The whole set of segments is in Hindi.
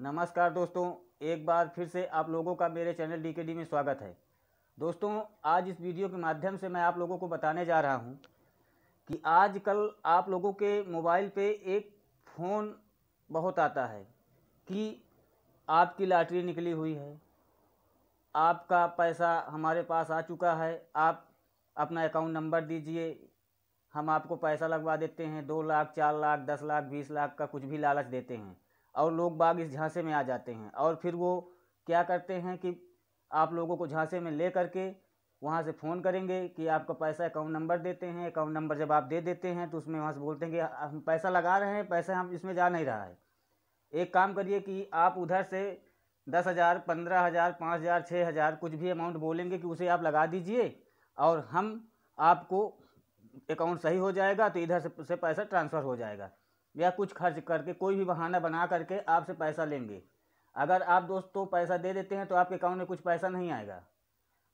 नमस्कार दोस्तों एक बार फिर से आप लोगों का मेरे चैनल डी में स्वागत है दोस्तों आज इस वीडियो के माध्यम से मैं आप लोगों को बताने जा रहा हूं कि आजकल आप लोगों के मोबाइल पे एक फ़ोन बहुत आता है कि आपकी लॉटरी निकली हुई है आपका पैसा हमारे पास आ चुका है आप अपना अकाउंट नंबर दीजिए हम आपको पैसा लगवा देते हैं दो लाख चार लाख दस लाख बीस लाख का कुछ भी लालच देते हैं और लोग बाग इस झांसे में आ जाते हैं और फिर वो क्या करते हैं कि आप लोगों को झांसे में ले करके वहाँ से फ़ोन करेंगे कि आपका पैसा अकाउंट नंबर देते हैं अकाउंट नंबर जब आप दे देते हैं तो उसमें वहाँ से बोलते हैं कि हम पैसा लगा रहे हैं पैसा हम इसमें जा नहीं रहा है एक काम करिए कि आप उधर से दस हज़ार पंद्रह हज़ार पाँच हज़ार छः हज़ार कुछ भी अमाउंट बोलेंगे कि उसे आप लगा दीजिए और हम आपको अकाउंट सही हो जाएगा तो इधर से पैसा ट्रांसफ़र हो जाएगा या कुछ खर्च करके कोई भी बहाना बना करके आपसे पैसा लेंगे अगर आप दोस्तों पैसा दे देते हैं तो आपके अकाउंट में कुछ पैसा नहीं आएगा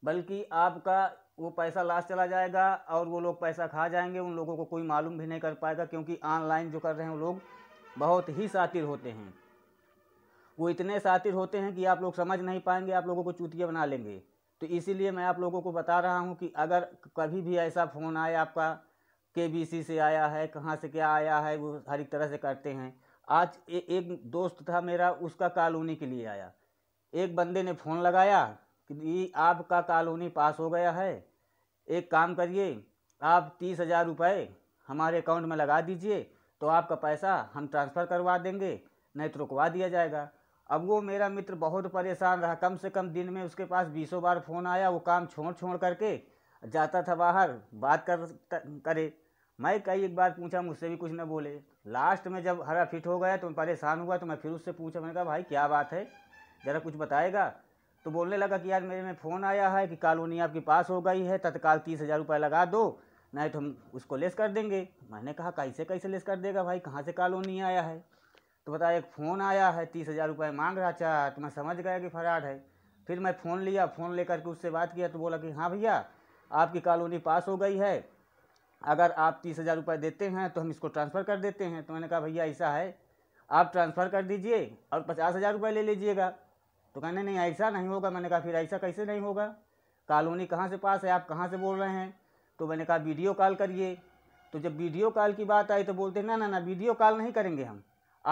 बल्कि आपका वो पैसा लास्ट चला जाएगा और वो लोग पैसा खा जाएंगे उन लोगों को कोई मालूम भी नहीं कर पाएगा क्योंकि ऑनलाइन जो कर रहे हैं वो लोग बहुत ही सातिर होते हैं वो इतने सातिर होते हैं कि आप लोग समझ नहीं पाएंगे आप लोगों को चूतिया बना लेंगे तो इसीलिए मैं आप लोगों को बता रहा हूँ कि अगर कभी भी ऐसा फ़ोन आए आपका के से आया है कहाँ से क्या आया है वो हर एक तरह से करते हैं आज ए, एक दोस्त था मेरा उसका कॉलोनी के लिए आया एक बंदे ने फ़ोन लगाया कि आपका कॉलोनी पास हो गया है एक काम करिए आप तीस हज़ार रुपये हमारे अकाउंट में लगा दीजिए तो आपका पैसा हम ट्रांसफ़र करवा देंगे नहीं तो रुकवा दिया जाएगा अब वो मेरा मित्र बहुत परेशान रहा कम से कम दिन में उसके पास बीसों बार फ़ोन आया वो काम छोड़ छोड़ करके जाता था बाहर बात कर करे मैं कई एक बार पूछा मुझसे भी कुछ ना बोले लास्ट में जब हरा फिट हो गया तो परेशान हुआ तो मैं फिर उससे पूछा मैंने कहा भाई क्या बात है ज़रा कुछ बताएगा तो बोलने लगा कि यार मेरे में फ़ोन आया है कि कॉलोनी आपके पास हो गई है तत्काल तीस हज़ार रुपये लगा दो नहीं तो हम उसको लेस कर देंगे मैंने कहा कैसे कैसे लेस कर देगा भाई कहाँ से कॉलोनी आया है तो बताया एक फ़ोन आया है तीस हज़ार रुपये मांग रहा चाह तो मैं समझ गया कि फराड है फिर मैं फ़ोन लिया फ़ोन लेकर के उससे बात किया तो बोला कि हाँ भैया आपकी कॉलोनी पास हो गई है अगर आप तीस हज़ार रुपये देते हैं तो हम इसको ट्रांसफ़र कर देते हैं तो मैंने कहा भैया ऐसा है आप ट्रांसफ़र कर दीजिए और पचास हज़ार रुपये ले लीजिएगा तो कहने नहीं ऐसा नहीं होगा मैंने कहा फिर ऐसा कैसे नहीं होगा कॉलोनी कहाँ से पास है आप कहाँ से बोल रहे हैं तो मैंने कहा वीडियो कॉल करिए तो जब वीडियो कॉल की बात आई तो बोलते ना ना ना वीडियो कॉल नहीं करेंगे हम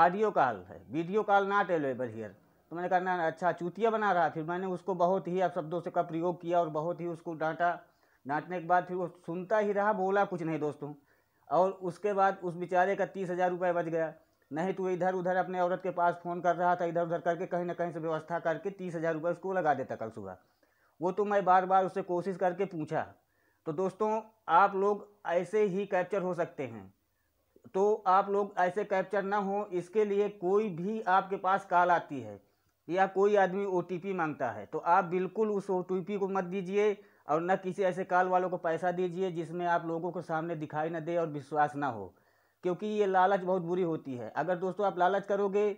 ऑडियो कॉल है video call not available here तो मैंने कहा ना अच्छा चूतिया बना रहा फिर मैंने उसको बहुत ही शब्दों से का प्रयोग किया और बहुत ही उसको डांटा नाटने के बाद फिर वो सुनता ही रहा बोला कुछ नहीं दोस्तों और उसके बाद उस बेचारे का तीस हज़ार रुपये बच गया नहीं तो इधर उधर अपने औरत के पास फ़ोन कर रहा था इधर उधर करके कहीं ना कहीं से व्यवस्था करके तीस हज़ार रुपये उसको लगा देता कल सुबह वो तो मैं बार बार उससे कोशिश करके पूछा तो दोस्तों आप लोग ऐसे ही कैप्चर हो सकते हैं तो आप लोग ऐसे कैप्चर ना हो इसके लिए कोई भी आपके पास काल आती है या कोई आदमी ओ मांगता है तो आप बिल्कुल उस ओ को मत दीजिए और न किसी ऐसे काल वालों को पैसा दीजिए जिसमें आप लोगों को सामने दिखाई न दे और विश्वास ना हो क्योंकि ये लालच बहुत बुरी होती है अगर दोस्तों आप लालच करोगे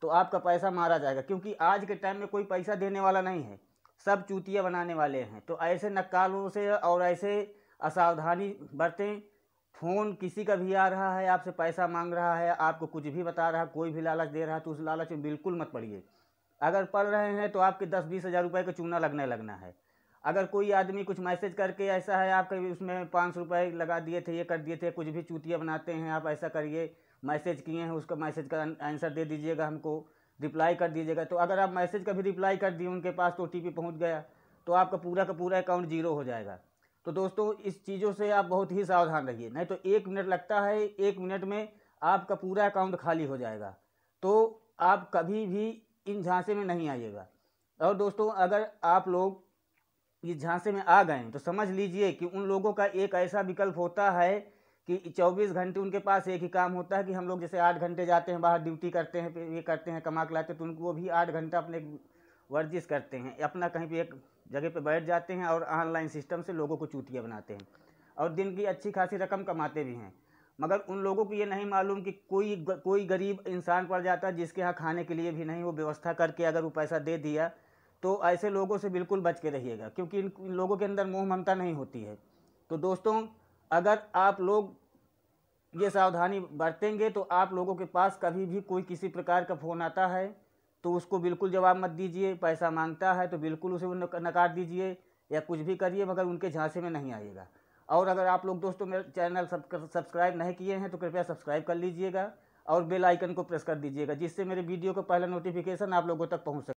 तो आपका पैसा मारा जाएगा क्योंकि आज के टाइम में कोई पैसा देने वाला नहीं है सब चूतियाँ बनाने वाले हैं तो ऐसे नक्कालों से और ऐसे असावधानी बरतें फ़ोन किसी का भी आ रहा है आपसे पैसा मांग रहा है आपको कुछ भी बता रहा है कोई भी लालच दे रहा है तो उस लालच में बिल्कुल मत पड़िए अगर पढ़ रहे हैं तो आपके दस बीस हज़ार रुपये का चूना लगने लगना है अगर कोई आदमी कुछ मैसेज करके ऐसा है आपके उसमें पाँच सौ रुपये लगा दिए थे ये कर दिए थे कुछ भी चूतिया बनाते हैं आप ऐसा करिए मैसेज किए हैं उसका मैसेज का आंसर दे दीजिएगा हमको रिप्लाई कर दीजिएगा तो अगर आप मैसेज का भी रिप्लाई कर दिए उनके पास तो ओ टी पहुँच गया तो आपका पूरा का पूरा अकाउंट जीरो हो जाएगा तो दोस्तों इस चीज़ों से आप बहुत ही सावधान रहिए नहीं तो एक मिनट लगता है एक मिनट में आपका पूरा अकाउंट खाली हो जाएगा तो आप कभी भी इन झांसे में नहीं आइएगा और दोस्तों अगर आप लोग इस झांसे में आ गए तो समझ लीजिए कि उन लोगों का एक ऐसा विकल्प होता है कि 24 घंटे उनके पास एक ही काम होता है कि हम लोग जैसे आठ घंटे जाते हैं बाहर ड्यूटी करते हैं ये करते हैं कमा के लाते हैं तो उनको भी आठ घंटा अपने वर्जिश करते हैं अपना कहीं पर एक जगह पर बैठ जाते हैं और ऑनलाइन सिस्टम से लोगों को चूतिया बनाते हैं और दिन की अच्छी खासी रकम कमाते भी हैं मगर उन लोगों को ये नहीं मालूम कि कोई कोई गरीब इंसान पड़ जाता जिसके यहाँ खाने के लिए भी नहीं वो व्यवस्था करके अगर वो पैसा दे दिया तो ऐसे लोगों से बिल्कुल बच के रहिएगा क्योंकि इन लोगों के अंदर मोह ममता नहीं होती है तो दोस्तों अगर आप लोग ये सावधानी बरतेंगे तो आप लोगों के पास कभी भी कोई किसी प्रकार का फ़ोन आता है तो उसको बिल्कुल जवाब मत दीजिए पैसा मांगता है तो बिल्कुल उसे नकार दीजिए या कुछ भी करिए मगर उनके झांसे में नहीं आइएगा और अगर आप लोग दोस्तों मेरे चैनल सब्सक्राइब नहीं किए हैं तो कृपया सब्सक्राइब कर लीजिएगा और बेल आइकन को प्रेस कर दीजिएगा जिससे मेरे वीडियो का पहला नोटिफिकेशन आप लोगों तक पहुँच सके